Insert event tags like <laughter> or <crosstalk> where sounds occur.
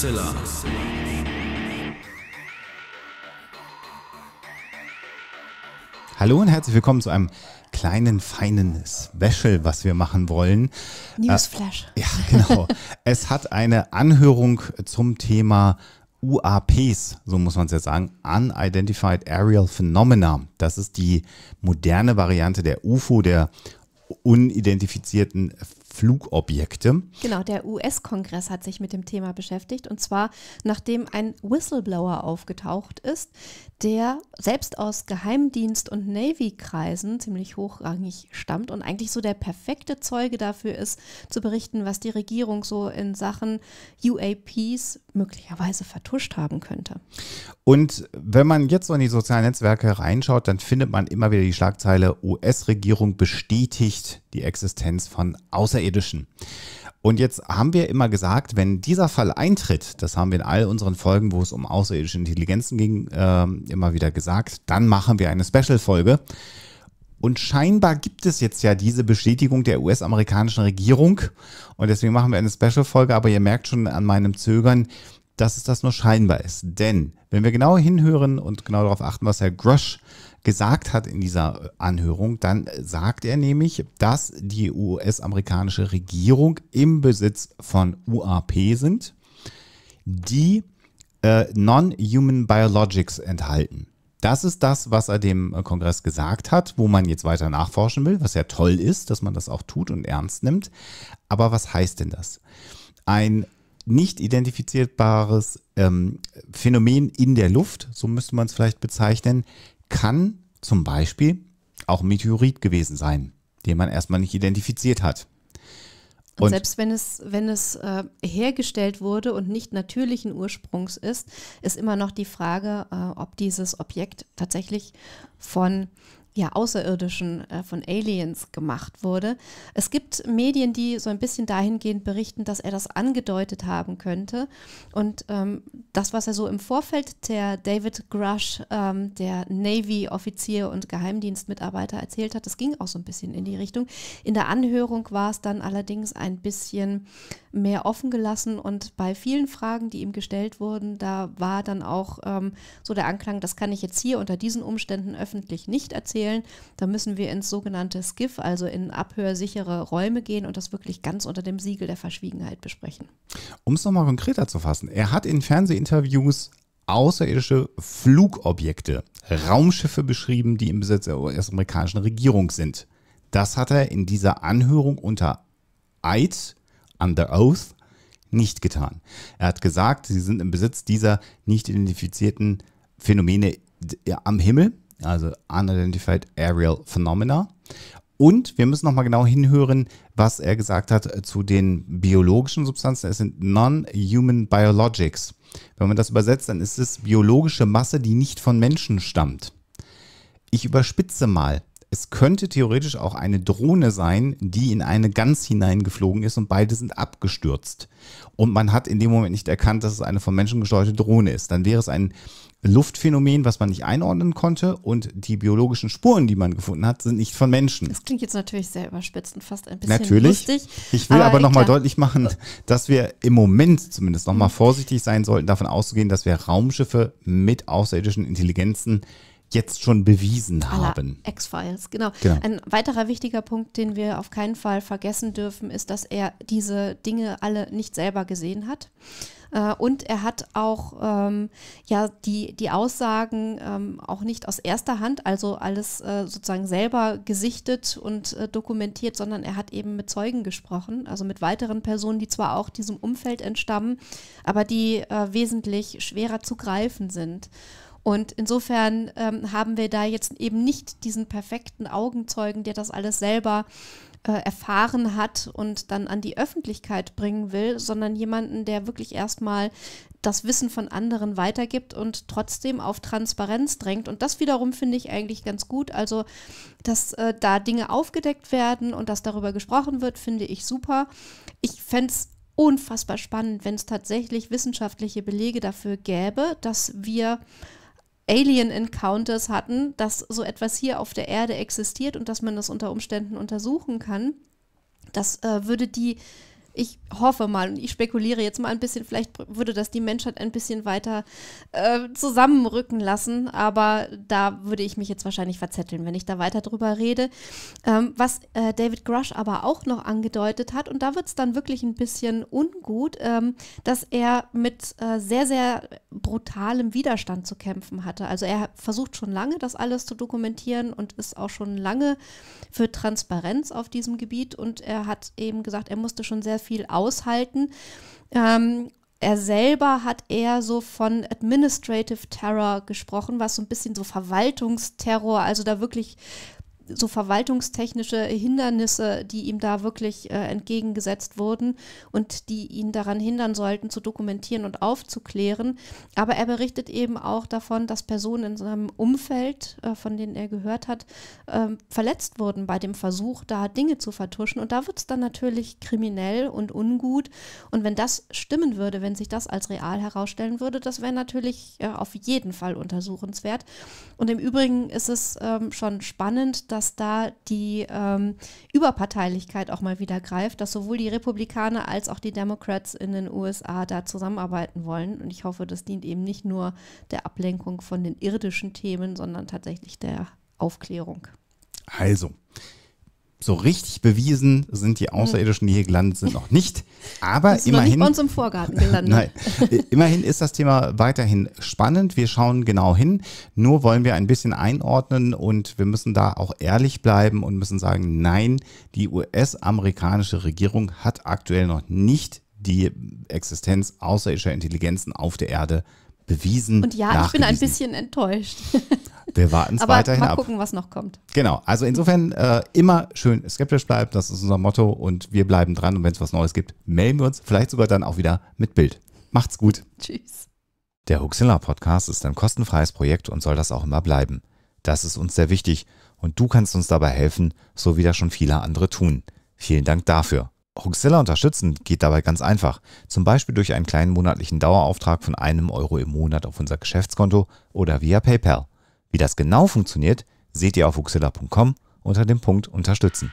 Mixella. Hallo und herzlich willkommen zu einem kleinen, feinen Special, was wir machen wollen. Newsflash. Äh, ja, genau. <laughs> es hat eine Anhörung zum Thema UAPs, so muss man es jetzt sagen, Unidentified Aerial Phenomena. Das ist die moderne Variante der UFO, der unidentifizierten Flugobjekte. Genau, der US-Kongress hat sich mit dem Thema beschäftigt und zwar nachdem ein Whistleblower aufgetaucht ist, der selbst aus Geheimdienst- und Navy-Kreisen ziemlich hochrangig stammt und eigentlich so der perfekte Zeuge dafür ist, zu berichten, was die Regierung so in Sachen UAPs möglicherweise vertuscht haben könnte. Und wenn man jetzt so in die sozialen Netzwerke reinschaut, dann findet man immer wieder die Schlagzeile US-Regierung bestätigt die Existenz von Außerirdischen. Und jetzt haben wir immer gesagt, wenn dieser Fall eintritt, das haben wir in all unseren Folgen, wo es um außerirdische Intelligenzen ging, äh, immer wieder gesagt, dann machen wir eine Special-Folge. Und scheinbar gibt es jetzt ja diese Bestätigung der US-amerikanischen Regierung. Und deswegen machen wir eine Special-Folge. Aber ihr merkt schon an meinem Zögern, dass es das nur scheinbar ist. Denn wenn wir genau hinhören und genau darauf achten, was Herr Grush äh, gesagt hat in dieser äh, Anhörung, dann äh, sagt er nämlich, dass die US-amerikanische Regierung im Besitz von UAP sind, die äh, Non-Human Biologics enthalten. Das ist das, was er dem äh, Kongress gesagt hat, wo man jetzt weiter nachforschen will, was ja toll ist, dass man das auch tut und ernst nimmt. Aber was heißt denn das? Ein nicht identifizierbares ähm, Phänomen in der Luft, so müsste man es vielleicht bezeichnen, kann zum Beispiel auch ein Meteorit gewesen sein, den man erstmal nicht identifiziert hat. Und, und selbst wenn es, wenn es äh, hergestellt wurde und nicht natürlichen Ursprungs ist, ist immer noch die Frage, äh, ob dieses Objekt tatsächlich von ja, Außerirdischen, äh, von Aliens gemacht wurde. Es gibt Medien, die so ein bisschen dahingehend berichten, dass er das angedeutet haben könnte. Und ähm, das, was er so im Vorfeld der David Grush, ähm, der Navy-Offizier und Geheimdienstmitarbeiter, erzählt hat, das ging auch so ein bisschen in die Richtung. In der Anhörung war es dann allerdings ein bisschen mehr offen gelassen und bei vielen Fragen, die ihm gestellt wurden, da war dann auch ähm, so der Anklang, das kann ich jetzt hier unter diesen Umständen öffentlich nicht erzählen erzählen, da müssen wir ins sogenannte Skiff, also in abhörsichere Räume gehen und das wirklich ganz unter dem Siegel der Verschwiegenheit besprechen. Um es nochmal konkreter zu fassen, er hat in Fernsehinterviews außerirdische Flugobjekte, Raumschiffe beschrieben, die im Besitz der US-amerikanischen Regierung sind. Das hat er in dieser Anhörung unter Eid, under oath, nicht getan. Er hat gesagt, sie sind im Besitz dieser nicht identifizierten Phänomene am Himmel also Unidentified Aerial Phenomena. Und wir müssen nochmal genau hinhören, was er gesagt hat äh, zu den biologischen Substanzen. Es sind Non-Human Biologics. Wenn man das übersetzt, dann ist es biologische Masse, die nicht von Menschen stammt. Ich überspitze mal es könnte theoretisch auch eine Drohne sein, die in eine Gans hineingeflogen ist und beide sind abgestürzt. Und man hat in dem Moment nicht erkannt, dass es eine von Menschen gesteuerte Drohne ist. Dann wäre es ein Luftphänomen, was man nicht einordnen konnte und die biologischen Spuren, die man gefunden hat, sind nicht von Menschen. Das klingt jetzt natürlich sehr überspitzt und fast ein bisschen natürlich. lustig. Ich will aber, aber nochmal deutlich machen, dass wir im Moment zumindest nochmal vorsichtig sein sollten, davon auszugehen, dass wir Raumschiffe mit außerirdischen Intelligenzen jetzt schon bewiesen haben. X-Files, genau. genau. Ein weiterer wichtiger Punkt, den wir auf keinen Fall vergessen dürfen, ist, dass er diese Dinge alle nicht selber gesehen hat. Äh, und er hat auch ähm, ja, die, die Aussagen ähm, auch nicht aus erster Hand, also alles äh, sozusagen selber gesichtet und äh, dokumentiert, sondern er hat eben mit Zeugen gesprochen, also mit weiteren Personen, die zwar auch diesem Umfeld entstammen, aber die äh, wesentlich schwerer zu greifen sind. Und insofern ähm, haben wir da jetzt eben nicht diesen perfekten Augenzeugen, der das alles selber äh, erfahren hat und dann an die Öffentlichkeit bringen will, sondern jemanden, der wirklich erstmal das Wissen von anderen weitergibt und trotzdem auf Transparenz drängt. Und das wiederum finde ich eigentlich ganz gut. Also, dass äh, da Dinge aufgedeckt werden und dass darüber gesprochen wird, finde ich super. Ich fände es unfassbar spannend, wenn es tatsächlich wissenschaftliche Belege dafür gäbe, dass wir Alien Encounters hatten, dass so etwas hier auf der Erde existiert und dass man das unter Umständen untersuchen kann. Das äh, würde die ich hoffe mal und ich spekuliere jetzt mal ein bisschen, vielleicht würde das die Menschheit ein bisschen weiter äh, zusammenrücken lassen, aber da würde ich mich jetzt wahrscheinlich verzetteln, wenn ich da weiter drüber rede. Ähm, was äh, David Grush aber auch noch angedeutet hat, und da wird es dann wirklich ein bisschen ungut, ähm, dass er mit äh, sehr, sehr brutalem Widerstand zu kämpfen hatte. Also er versucht schon lange, das alles zu dokumentieren und ist auch schon lange für Transparenz auf diesem Gebiet und er hat eben gesagt, er musste schon sehr viel viel aushalten. Ähm, er selber hat eher so von Administrative Terror gesprochen, was so ein bisschen so Verwaltungsterror, also da wirklich so verwaltungstechnische Hindernisse, die ihm da wirklich äh, entgegengesetzt wurden und die ihn daran hindern sollten, zu dokumentieren und aufzuklären. Aber er berichtet eben auch davon, dass Personen in seinem Umfeld, äh, von denen er gehört hat, äh, verletzt wurden bei dem Versuch, da Dinge zu vertuschen. Und da wird es dann natürlich kriminell und ungut. Und wenn das stimmen würde, wenn sich das als real herausstellen würde, das wäre natürlich äh, auf jeden Fall untersuchenswert. Und im Übrigen ist es ähm, schon spannend, dass dass da die ähm, Überparteilichkeit auch mal wieder greift, dass sowohl die Republikaner als auch die Democrats in den USA da zusammenarbeiten wollen. Und ich hoffe, das dient eben nicht nur der Ablenkung von den irdischen Themen, sondern tatsächlich der Aufklärung. Also, so richtig bewiesen sind die hm. Außerirdischen, die hier gelandet sind, noch nicht. Aber immerhin. Noch nicht bei uns im Vorgarten gelandet. <laughs> Nein, immerhin ist das Thema weiterhin spannend. Wir schauen genau hin. Nur wollen wir ein bisschen einordnen und wir müssen da auch ehrlich bleiben und müssen sagen, nein, die US-amerikanische Regierung hat aktuell noch nicht die Existenz außerirdischer Intelligenzen auf der Erde bewiesen. Und ja, ich bin ein bisschen enttäuscht. <laughs> Wir warten es weiterhin mal ab. Mal gucken, was noch kommt. Genau. Also insofern äh, immer schön skeptisch bleiben. Das ist unser Motto. Und wir bleiben dran. Und wenn es was Neues gibt, melden wir uns. Vielleicht sogar dann auch wieder mit Bild. Macht's gut. Tschüss. Der Huxilla Podcast ist ein kostenfreies Projekt und soll das auch immer bleiben. Das ist uns sehr wichtig. Und du kannst uns dabei helfen, so wie das schon viele andere tun. Vielen Dank dafür. Huxilla unterstützen geht dabei ganz einfach. Zum Beispiel durch einen kleinen monatlichen Dauerauftrag von einem Euro im Monat auf unser Geschäftskonto oder via PayPal. Wie das genau funktioniert, seht ihr auf uxilla.com unter dem Punkt Unterstützen.